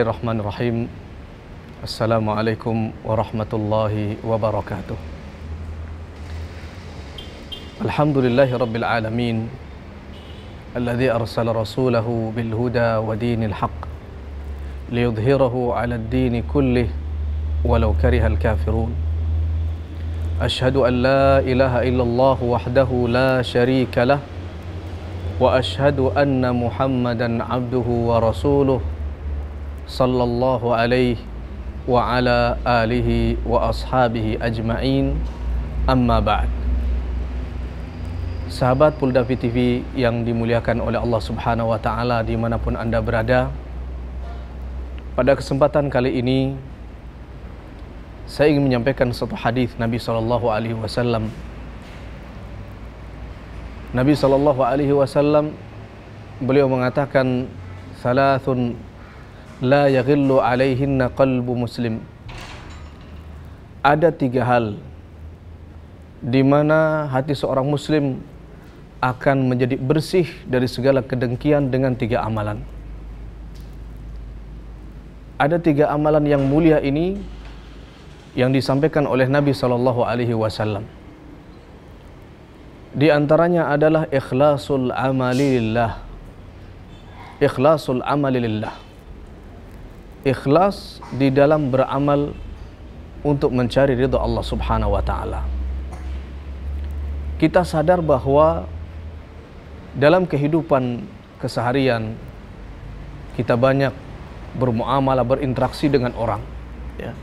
الله الرحمن الرحيم السلام عليكم ورحمة الله وبركاته الحمد لله رب العالمين الذي أرسل رسوله بالهدى ودين الحق ليظهره على الدين كله ولو كره الكافرون أشهد أن لا إله إلا الله وحده لا شريك له وأشهد أن محمدا عبده ورسوله sallallahu alaihi wa ala alihi wa ashabihi ajma'in amma ba'd Sahabat Pulda TV yang dimuliakan oleh Allah Subhanahu wa taala dimanapun Anda berada Pada kesempatan kali ini saya ingin menyampaikan satu hadis Nabi sallallahu alaihi wasallam Nabi sallallahu alaihi wasallam beliau mengatakan salatun la yaghillu alaihinna qalbu muslim. Ada tiga hal di mana hati seorang muslim akan menjadi bersih dari segala kedengkian dengan tiga amalan. Ada tiga amalan yang mulia ini yang disampaikan oleh Nabi Shallallahu Alaihi Wasallam. Di antaranya adalah ikhlasul amali lillah. Ikhlasul amalillah ikhlas di dalam beramal untuk mencari ridha Allah Subhanahu wa taala. Kita sadar bahwa dalam kehidupan keseharian kita banyak bermuamalah, berinteraksi dengan orang, ya.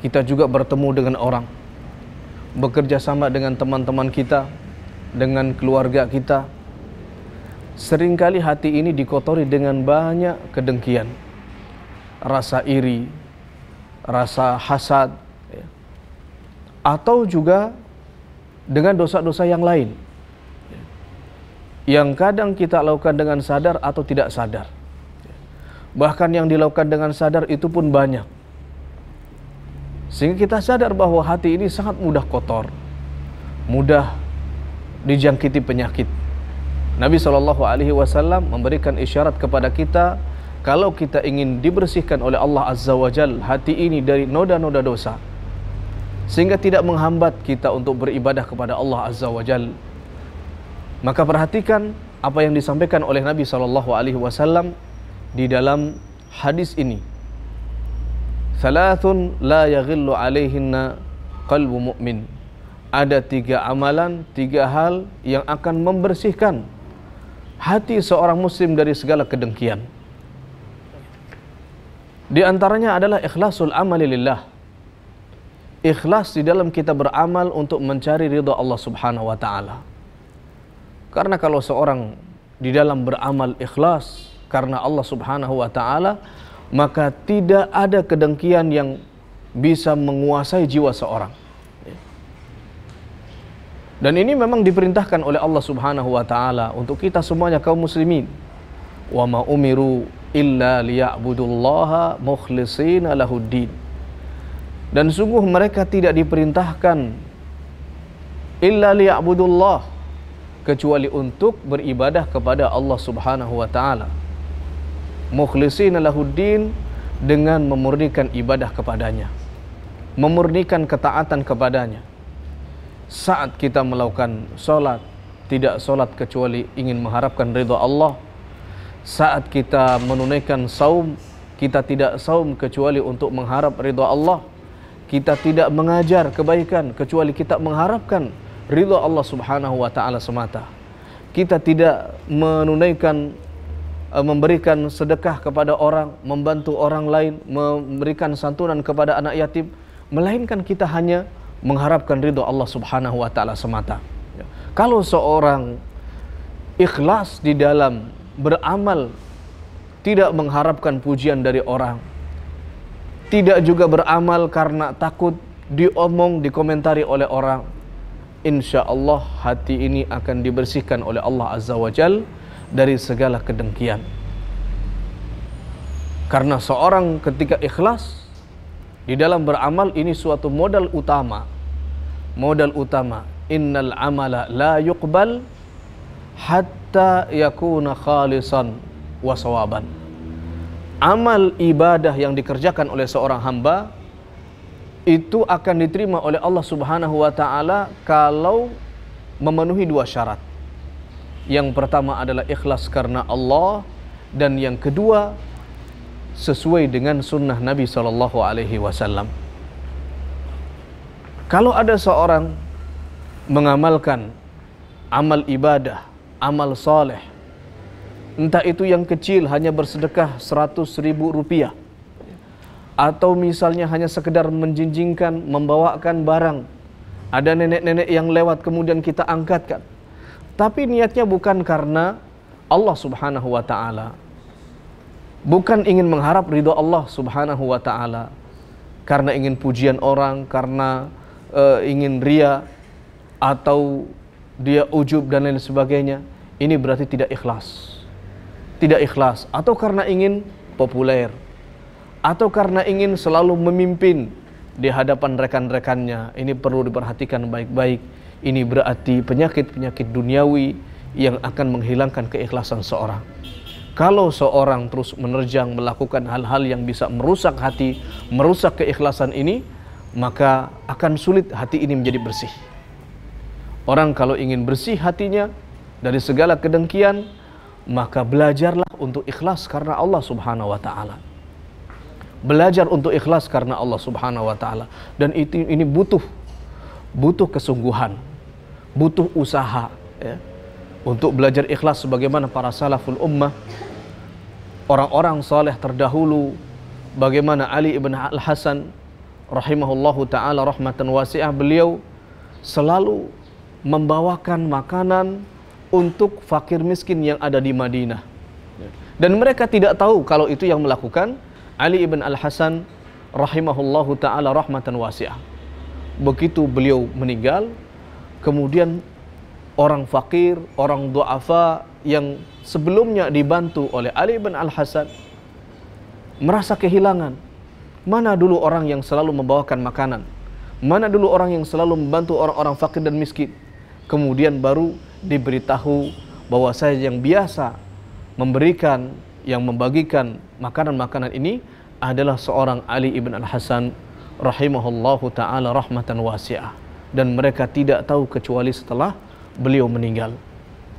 Kita juga bertemu dengan orang. Bekerja sama dengan teman-teman kita, dengan keluarga kita. Seringkali hati ini dikotori dengan banyak kedengkian rasa iri, rasa hasad, ya. atau juga dengan dosa-dosa yang lain ya. yang kadang kita lakukan dengan sadar atau tidak sadar. Ya. Bahkan yang dilakukan dengan sadar itu pun banyak. Sehingga kita sadar bahwa hati ini sangat mudah kotor, mudah dijangkiti penyakit. Nabi Shallallahu Alaihi Wasallam memberikan isyarat kepada kita kalau kita ingin dibersihkan oleh Allah Azza wa Jal hati ini dari noda-noda dosa sehingga tidak menghambat kita untuk beribadah kepada Allah Azza wa Jal maka perhatikan apa yang disampaikan oleh Nabi sallallahu alaihi wasallam di dalam hadis ini Salatun la yaghillu alaihinna qalbu mu'min ada tiga amalan, tiga hal yang akan membersihkan hati seorang muslim dari segala kedengkian. Di antaranya adalah ikhlasul amali lillah. Ikhlas di dalam kita beramal untuk mencari ridha Allah Subhanahu wa taala. Karena kalau seorang di dalam beramal ikhlas karena Allah Subhanahu wa taala, maka tidak ada kedengkian yang bisa menguasai jiwa seorang. Dan ini memang diperintahkan oleh Allah Subhanahu wa taala untuk kita semuanya kaum muslimin. Wa ma umiru illa liya'budullaha mukhlisina lahuddin dan sungguh mereka tidak diperintahkan illa liya'budullah kecuali untuk beribadah kepada Allah Subhanahu wa taala mukhlisina lahuddin dengan memurnikan ibadah kepadanya memurnikan ketaatan kepadanya saat kita melakukan solat, tidak solat kecuali ingin mengharapkan ridha Allah saat kita menunaikan saum kita tidak saum kecuali untuk mengharap ridha Allah kita tidak mengajar kebaikan kecuali kita mengharapkan ridha Allah Subhanahu wa taala semata kita tidak menunaikan eh, memberikan sedekah kepada orang membantu orang lain memberikan santunan kepada anak yatim melainkan kita hanya mengharapkan ridha Allah Subhanahu wa taala semata ya. kalau seorang ikhlas di dalam beramal tidak mengharapkan pujian dari orang. Tidak juga beramal karena takut diomong, dikomentari oleh orang. Insya Allah hati ini akan dibersihkan oleh Allah Azza wa Jal dari segala kedengkian. Karena seorang ketika ikhlas, di dalam beramal ini suatu modal utama. Modal utama. Innal amala la yuqbal hat hatta yakuna khalisan wasawaban. Amal ibadah yang dikerjakan oleh seorang hamba itu akan diterima oleh Allah Subhanahu wa taala kalau memenuhi dua syarat. Yang pertama adalah ikhlas karena Allah dan yang kedua sesuai dengan sunnah Nabi Shallallahu Alaihi Wasallam. Kalau ada seorang mengamalkan amal ibadah amal soleh. Entah itu yang kecil hanya bersedekah 100 ribu rupiah. Atau misalnya hanya sekedar menjinjingkan, membawakan barang. Ada nenek-nenek yang lewat kemudian kita angkatkan. Tapi niatnya bukan karena Allah subhanahu wa ta'ala. Bukan ingin mengharap ridho Allah subhanahu wa ta'ala. Karena ingin pujian orang, karena uh, ingin ria, atau dia ujub dan lain sebagainya, ini berarti tidak ikhlas. Tidak ikhlas atau karena ingin populer atau karena ingin selalu memimpin di hadapan rekan-rekannya. Ini perlu diperhatikan baik-baik. Ini berarti penyakit-penyakit duniawi yang akan menghilangkan keikhlasan seorang. Kalau seorang terus menerjang melakukan hal-hal yang bisa merusak hati, merusak keikhlasan ini, maka akan sulit hati ini menjadi bersih. Orang kalau ingin bersih hatinya dari segala kedengkian, maka belajarlah untuk ikhlas karena Allah Subhanahu wa taala. Belajar untuk ikhlas karena Allah Subhanahu wa taala dan itu ini butuh butuh kesungguhan, butuh usaha ya. Untuk belajar ikhlas sebagaimana para salaful ummah orang-orang saleh terdahulu bagaimana Ali ibn Al Hasan rahimahullahu taala rahmatan wasi'ah beliau selalu membawakan makanan untuk fakir miskin yang ada di Madinah. Dan mereka tidak tahu kalau itu yang melakukan Ali ibn Al-Hasan rahimahullahu taala rahmatan wasiah. Begitu beliau meninggal, kemudian orang fakir, orang duafa yang sebelumnya dibantu oleh Ali ibn Al Hasan merasa kehilangan. Mana dulu orang yang selalu membawakan makanan? Mana dulu orang yang selalu membantu orang-orang fakir dan miskin? kemudian baru diberitahu bahwa saya yang biasa memberikan yang membagikan makanan-makanan ini adalah seorang Ali ibn Al Hasan rahimahullahu taala rahmatan wasi'ah dan mereka tidak tahu kecuali setelah beliau meninggal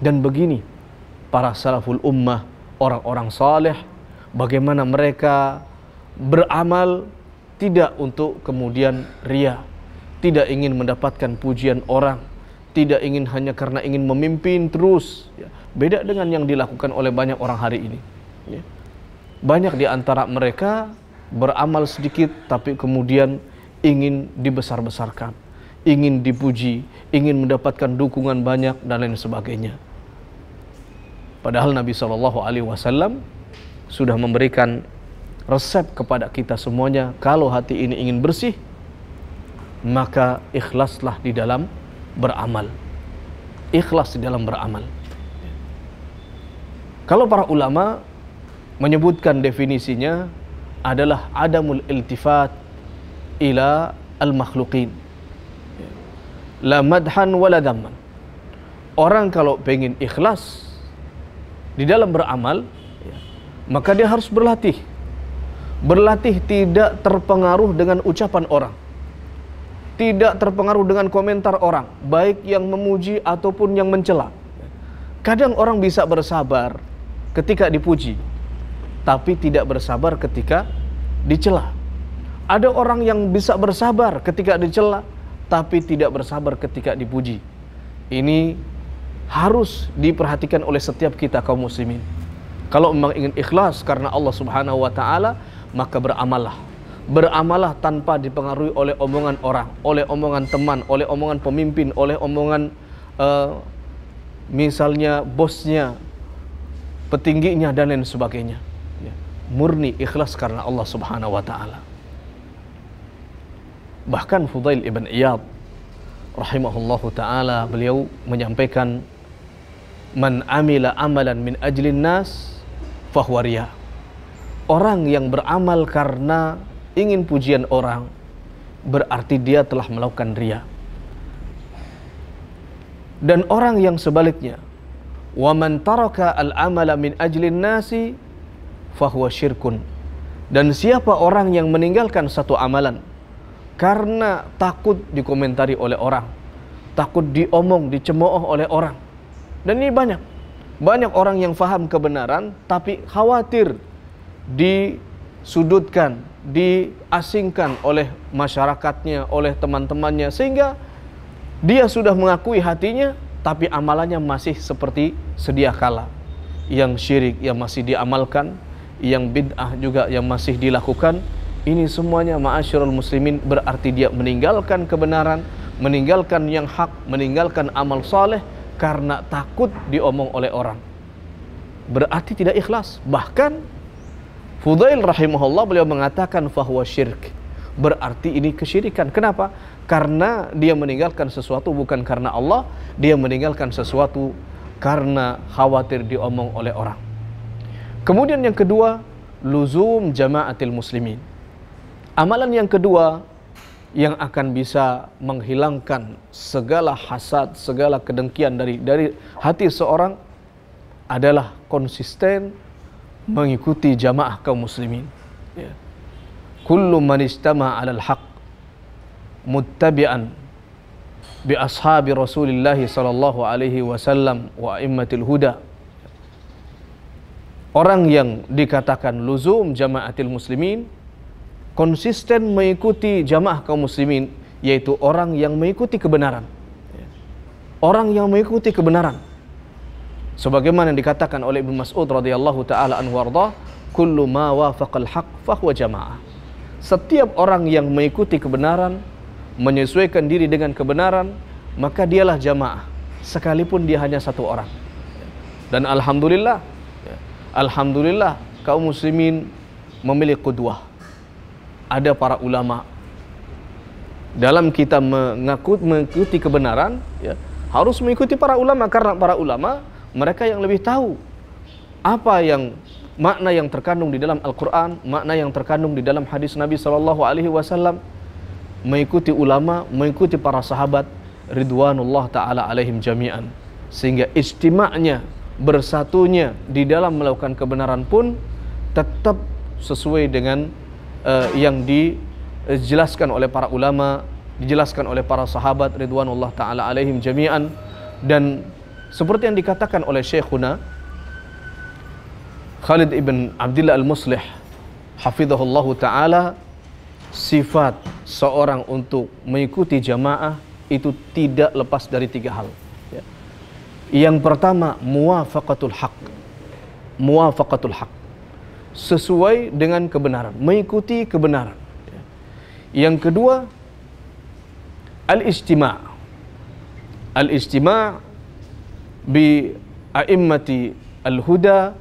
dan begini para salaful ummah orang-orang saleh bagaimana mereka beramal tidak untuk kemudian ria tidak ingin mendapatkan pujian orang tidak ingin hanya karena ingin memimpin terus. Ya. Beda dengan yang dilakukan oleh banyak orang hari ini. Ya. Banyak di antara mereka beramal sedikit, tapi kemudian ingin dibesar-besarkan, ingin dipuji, ingin mendapatkan dukungan banyak dan lain sebagainya. Padahal Nabi Shallallahu Alaihi Wasallam sudah memberikan resep kepada kita semuanya. Kalau hati ini ingin bersih, maka ikhlaslah di dalam beramal. Ikhlas di dalam beramal. Kalau para ulama menyebutkan definisinya adalah adamul iltifat ila al-makhluqin. La madhan wala damman. Orang kalau pengen ikhlas di dalam beramal, maka dia harus berlatih. Berlatih tidak terpengaruh dengan ucapan orang tidak terpengaruh dengan komentar orang, baik yang memuji ataupun yang mencela. Kadang orang bisa bersabar ketika dipuji, tapi tidak bersabar ketika dicela. Ada orang yang bisa bersabar ketika dicela, tapi tidak bersabar ketika dipuji. Ini harus diperhatikan oleh setiap kita kaum muslimin. Kalau memang ingin ikhlas karena Allah Subhanahu wa taala, maka beramallah Beramalah tanpa dipengaruhi oleh omongan orang, oleh omongan teman, oleh omongan pemimpin, oleh omongan uh, misalnya bosnya, petingginya dan lain sebagainya. Ya, murni ikhlas karena Allah Subhanahu wa taala. Bahkan Fudail ibn Iyad rahimahullahu taala beliau menyampaikan man amila amalan min ajlin nas fahuwa Orang yang beramal karena ingin pujian orang, berarti dia telah melakukan ria. Dan orang yang sebaliknya, waman taraka al-amala min ajlin nasi fahuwa syirkun. Dan siapa orang yang meninggalkan satu amalan karena takut dikomentari oleh orang, takut diomong, dicemooh oleh orang. Dan ini banyak. Banyak orang yang faham kebenaran tapi khawatir di disudutkan, diasingkan oleh masyarakatnya, oleh teman-temannya sehingga dia sudah mengakui hatinya tapi amalannya masih seperti sedia kala. Yang syirik yang masih diamalkan, yang bid'ah juga yang masih dilakukan. Ini semuanya ma'asyiral muslimin berarti dia meninggalkan kebenaran, meninggalkan yang hak, meninggalkan amal soleh karena takut diomong oleh orang. Berarti tidak ikhlas. Bahkan Fudail rahimahullah beliau mengatakan bahwa syirk berarti ini kesyirikan. Kenapa? Karena dia meninggalkan sesuatu bukan karena Allah, dia meninggalkan sesuatu karena khawatir diomong oleh orang. Kemudian yang kedua, luzum jamaatil muslimin. Amalan yang kedua yang akan bisa menghilangkan segala hasad, segala kedengkian dari dari hati seorang adalah konsisten mengikuti jamaah kaum muslimin. Ya. Kullu man istama 'alal haq muttabi'an bi ashabi Rasulillah sallallahu alaihi wasallam wa immatil huda. Orang yang dikatakan luzum jamaatil muslimin konsisten mengikuti jamaah kaum muslimin yaitu orang yang mengikuti kebenaran. Ya. Orang yang mengikuti kebenaran sebagaimana yang dikatakan oleh Ibnu Mas'ud radhiyallahu taala anhu warda kullu ma wafaqal haq fahuwa jamaah setiap orang yang mengikuti kebenaran menyesuaikan diri dengan kebenaran maka dialah jamaah sekalipun dia hanya satu orang dan alhamdulillah alhamdulillah kaum muslimin memilih kedua ada para ulama dalam kita mengikuti kebenaran ya, harus mengikuti para ulama karena para ulama mereka yang lebih tahu apa yang makna yang terkandung di dalam Al-Qur'an, makna yang terkandung di dalam hadis Nabi sallallahu alaihi wasallam mengikuti ulama, mengikuti para sahabat ridwanullah taala alaihim jami'an sehingga istimaknya, bersatunya di dalam melakukan kebenaran pun tetap sesuai dengan uh, yang dijelaskan oleh para ulama, dijelaskan oleh para sahabat ridwanullah taala alaihim jami'an dan seperti yang dikatakan oleh Syekhuna Khalid ibn Abdullah al-Muslih Hafizahullah ta'ala Sifat seorang untuk mengikuti jamaah Itu tidak lepas dari tiga hal ya. Yang pertama Muwafaqatul haq Muwafaqatul haq Sesuai dengan kebenaran Mengikuti kebenaran ya. Yang kedua Al-Ijtima' Al-Ijtima' bi'aimmati al-huda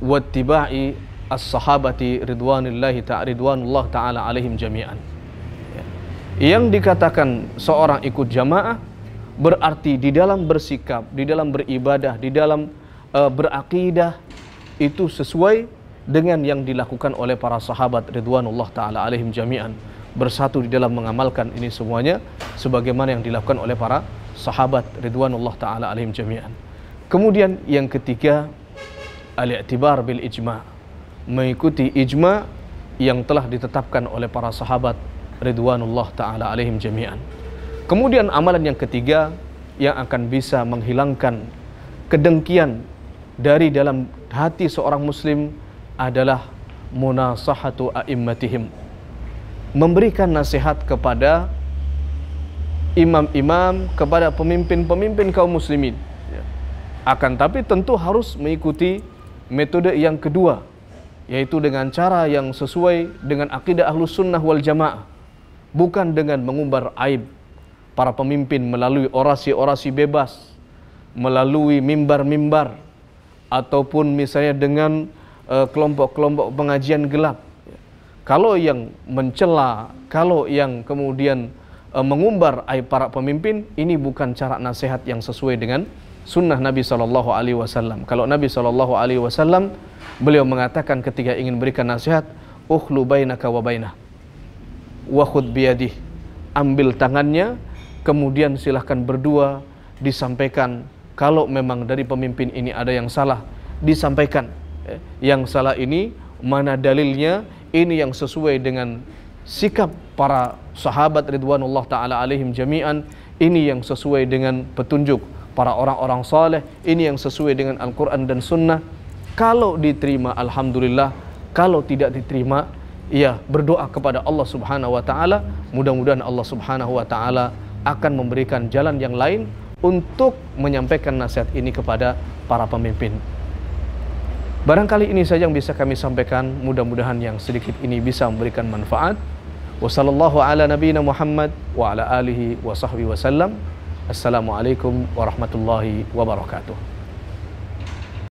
wa tibai as-sahabati ridwanillahi ta ridwanullah ta'ala alaihim jami'an ya. yang dikatakan seorang ikut jamaah berarti di dalam bersikap, di dalam beribadah, di dalam uh, berakidah itu sesuai dengan yang dilakukan oleh para sahabat ridwanullah taala alaihim jami'an bersatu di dalam mengamalkan ini semuanya sebagaimana yang dilakukan oleh para sahabat ridwanullah taala alaihim jami'an. Kemudian yang ketiga al-i'tibar bil ijma. Mengikuti ijma yang telah ditetapkan oleh para sahabat ridwanullah taala alaihim jami'an. Kemudian amalan yang ketiga yang akan bisa menghilangkan kedengkian dari dalam hati seorang muslim adalah munasahatu a'immatihim memberikan nasihat kepada imam-imam, kepada pemimpin-pemimpin kaum muslimin. Ya. Akan tapi tentu harus mengikuti metode yang kedua, yaitu dengan cara yang sesuai dengan akidah ahlus sunnah wal jamaah. Bukan dengan mengumbar aib para pemimpin melalui orasi-orasi bebas, melalui mimbar-mimbar, ataupun misalnya dengan eh, kelompok-kelompok pengajian gelap. Kalau yang mencela, kalau yang kemudian Eh, mengumbar aib para pemimpin ini bukan cara nasihat yang sesuai dengan sunnah Nabi Shallallahu Alaihi Wasallam. Kalau Nabi Shallallahu Alaihi Wasallam beliau mengatakan ketika ingin berikan nasihat, ukhlu bainaka wa bainah, wakhud biyadih, ambil tangannya, kemudian silahkan berdua disampaikan. Kalau memang dari pemimpin ini ada yang salah, disampaikan. Eh, yang salah ini mana dalilnya? Ini yang sesuai dengan sikap para sahabat ridwanullah taala alaihim jami'an ini yang sesuai dengan petunjuk para orang-orang saleh, ini yang sesuai dengan Al-Qur'an dan sunnah. Kalau diterima alhamdulillah, kalau tidak diterima ya berdoa kepada Allah Subhanahu wa taala, mudah-mudahan Allah Subhanahu wa taala akan memberikan jalan yang lain untuk menyampaikan nasihat ini kepada para pemimpin. Barangkali ini saja yang bisa kami sampaikan, mudah-mudahan yang sedikit ini bisa memberikan manfaat. Wassallallahu ala nabiyina Muhammad wa ala alihi wa sahbihi wasallam. Assalamualaikum warahmatullahi wabarakatuh.